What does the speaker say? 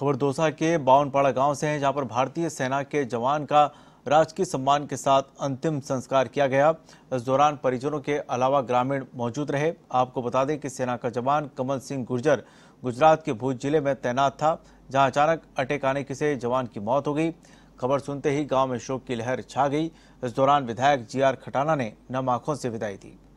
खबर दोसा के बावनपाड़ा गांव से है जहां पर भारतीय सेना के जवान का राजकीय सम्मान के साथ अंतिम संस्कार किया गया इस दौरान परिजनों के अलावा ग्रामीण मौजूद रहे आपको बता दें कि सेना का जवान कमल सिंह गुर्जर गुजरात के भूज जिले में तैनात था जहां अचानक अटैक आने से जवान की मौत हो गई खबर सुनते ही गांव में शोक की लहर छा गई इस दौरान विधायक जी आर खटाना ने नम आंखों से विदाई दी